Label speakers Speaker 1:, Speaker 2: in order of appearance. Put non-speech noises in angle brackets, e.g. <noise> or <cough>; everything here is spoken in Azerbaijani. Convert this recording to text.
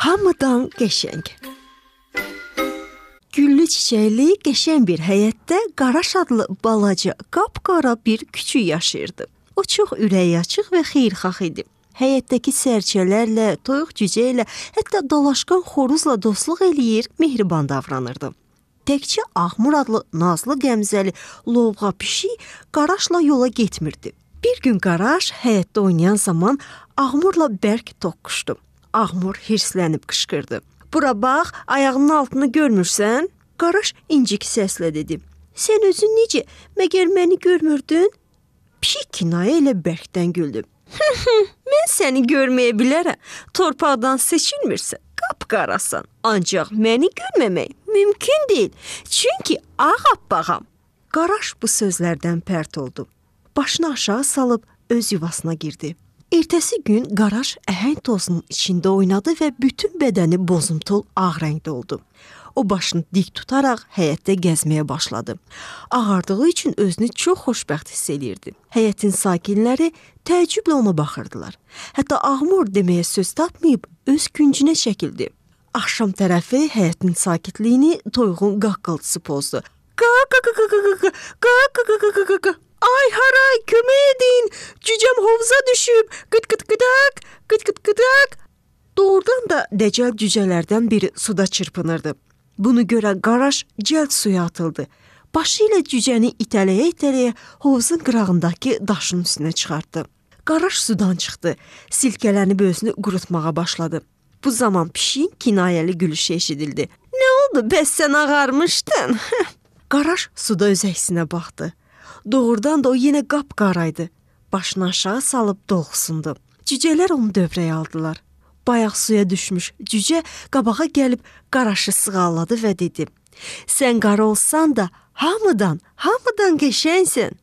Speaker 1: hamıdan qəşəng. Güllü çiçəkli qəşəng bir həyətdə Qaraş adlı balaca, qapqara bir küçük yaşayırdı. O çox ürəkaçıq və xeyirxah idi. Həyətdəki sərçələrlə, toyuq cücəylə, hətta dalaşqan xoruzla dostluq eləyir, mehriban davranırdı. Təkcə Ağmur adlı nazlı qəmzəli lovğa pişik Qaraşla yola getmirdi. Bir gün Qaraş həyətdə oynayan zaman Ağmurla bərk toqquşdu. Ağmur hirslənib qışqırdı. Bura bax, ayağının altını görmürsən? Qaraş incik səslə dedi. Sən özün necə? Məgər məni görmürdün? Pişik kinayə ilə bərkdən güldü. <laughs> Mən səni görməyə bilərəm. Torpaqdan seçilmirsən, qapqarasan. Ancaq məni görməmək mümkün deyil. Çünki ağappağam. Qaraş bu sözlərdən pərt oldu. Başını aşağı salıb öz yuvasına girdi. Ertəsi gün qaraş əhəng tozunun içində oynadı və bütün bədəni bozumtul ağ rəngdə oldu. O başını dik tutaraq həyətdə gəzməyə başladı. Ağardığı üçün özünü çox xoşbəxt hiss eləyirdi. Həyətin sakinləri təəccüblə ona baxırdılar. Hətta ağmur deməyə söz tapmayıb öz küncünə çəkildi. Axşam tərəfi həyətin sakitliyini toyuğun qaqqıltısı pozdu. Qa qa qa qa qa qa qa qa qa qa qa qa Ay haray kömək edin. Cücəm hovuza düşüb. Qıt qıt qıdaq, qıt qıt qıdaq. Doğrudan da dəcəl cücələrdən biri suda çırpınırdı. Bunu görən Qaraş cəld suya atıldı. Başı ilə cücəni itələyə-itələyə hovuzun qırağındakı daşın üstünə çıxartdı. Qaraş sudan çıxdı. Silkələnib özünü qurutmağa başladı. Bu zaman pişiyin kinayəli gülüşü eşidildi. Nə oldu? Bəs sən ağarmışdın? Qaraş <laughs> suda öz əksinə baxdı. Doğrudan da o yenə qapqara idi. Başını aşağı salıb dolxusundu. Cücələr onu dövrəyə aldılar. Bayaq suya düşmüş cücə qabağa gəlib qaraşı sığalladı və dedi: "Sən qara olsan da hamıdan, hamıdan qəşəngsən."